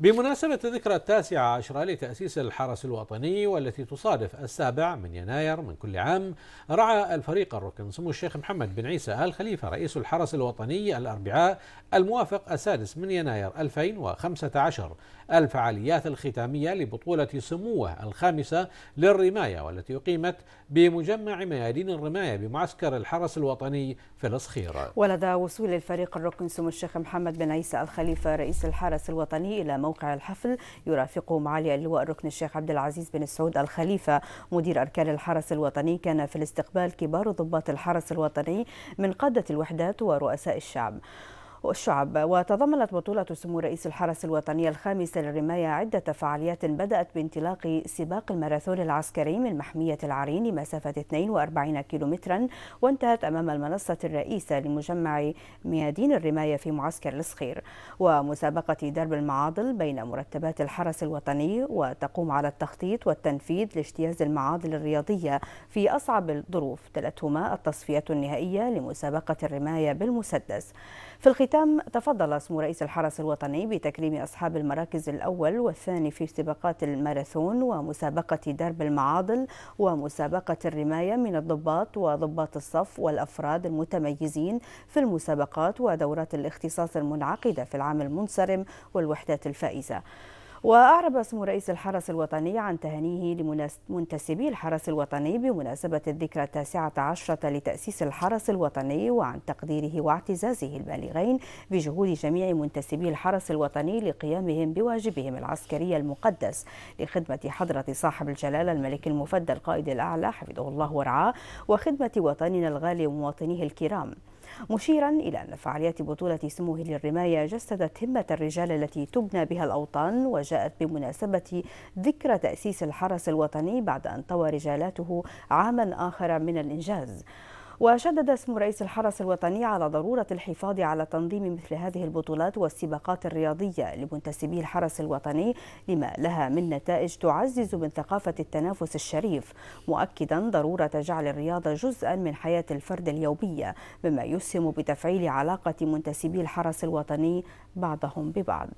بمناسبة الذكرى التاسعة عشرة لتأسيس الحرس الوطني والتي تصادف السابع من يناير من كل عام رعى الفريق الركن سمو الشيخ محمد بن عيسى آل خليفة رئيس الحرس الوطني الأربعاء الموافق السادس من يناير 2015 الفعاليات الختامية لبطولة سموه الخامسة للرماية والتي أقيمت بمجمع ميادين الرماية بمعسكر الحرس الوطني في الصخير ولدى وصول الفريق الركن سمو الشيخ محمد بن عيسى الخليفة رئيس الحرس الوطني إلى موقع الحفل يرافقه معالي اللواء الركن الشيخ عبد العزيز بن سعود الخليفة مدير أركان الحرس الوطني كان في الاستقبال كبار ضباط الحرس الوطني من قادة الوحدات ورؤساء الشعب والشعب وتضمنت بطولة سمو رئيس الحرس الوطني الخامس للرماية عدة فعاليات بدأت بانطلاق سباق الماراثون العسكري من محمية العرين لمسافة 42 كيلومترا وانتهت أمام المنصة الرئيسة لمجمع ميادين الرماية في معسكر الصخير ومسابقة درب المعاضل بين مرتبات الحرس الوطني وتقوم على التخطيط والتنفيذ لاجتياز المعاضل الرياضية في أصعب الظروف تلتهما التصفيات النهائية لمسابقة الرماية بالمسدس في الختام تفضل اسم رئيس الحرس الوطني بتكريم أصحاب المراكز الأول والثاني في سباقات الماراثون ومسابقة درب المعاضل ومسابقة الرماية من الضباط وضباط الصف والأفراد المتميزين في المسابقات ودورات الاختصاص المنعقدة في العام المنصرم والوحدات الفائزة وأعرب اسم رئيس الحرس الوطني عن تهنيه لمنتسبي الحرس الوطني بمناسبة الذكرى التاسعة عشرة لتأسيس الحرس الوطني وعن تقديره واعتزازه البالغين بجهود جميع منتسبي الحرس الوطني لقيامهم بواجبهم العسكري المقدس لخدمة حضرة صاحب الجلالة الملك المفدى القائد الأعلى حفظه الله ورعاه وخدمة وطننا الغالي ومواطنيه الكرام مشيرا إلى أن فعاليات بطولة سموه للرماية جسدت همة الرجال التي تبنى بها الأوطان وجاءت بمناسبة ذكرى تأسيس الحرس الوطني بعد أن طوى رجالاته عاما آخر من الإنجاز وشدد اسم رئيس الحرس الوطني على ضرورة الحفاظ على تنظيم مثل هذه البطولات والسباقات الرياضية لمنتسبي الحرس الوطني لما لها من نتائج تعزز من ثقافة التنافس الشريف مؤكدا ضرورة جعل الرياضة جزءا من حياة الفرد اليومية مما يسهم بتفعيل علاقة منتسبي الحرس الوطني بعضهم ببعض